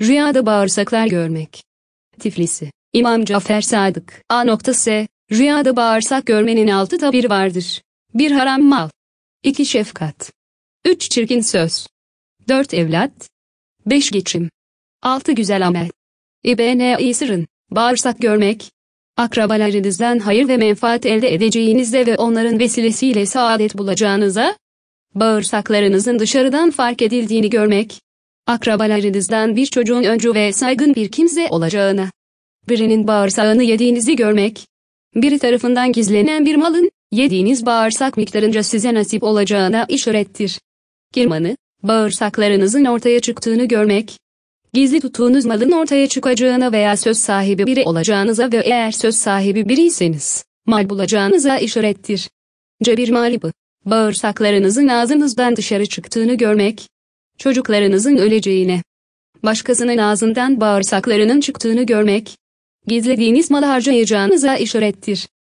Rüyada bağırsaklar görmek. Tiflisi. İmam Cafer Sadık. A.S. Rüyada bağırsak görmenin altı tabir vardır. 1. haram mal. 2 şefkat. 3 çirkin söz. 4 evlat. 5 geçim. 6 güzel amel. İbn İsir'in. Bağırsak görmek. Akrabalarınızdan hayır ve menfaat elde edeceğinizde ve onların vesilesiyle saadet bulacağınıza, bağırsaklarınızın dışarıdan fark edildiğini görmek, akrabalarınızdan bir çocuğun öncü ve saygın bir kimse olacağına, birinin bağırsağını yediğinizi görmek, biri tarafından gizlenen bir malın, yediğiniz bağırsak miktarınca size nasip olacağına işarettir. Girmanı, bağırsaklarınızın ortaya çıktığını görmek, gizli tuttuğunuz malın ortaya çıkacağına veya söz sahibi biri olacağınıza ve eğer söz sahibi biriyseniz, mal bulacağınıza işarettir. Cebir malibi, bağırsaklarınızın ağzınızdan dışarı çıktığını görmek, Çocuklarınızın öleceğine. Başkasının ağzından bağırsaklarının çıktığını görmek, gizlediğiniz malı harcayacağınıza işarettir.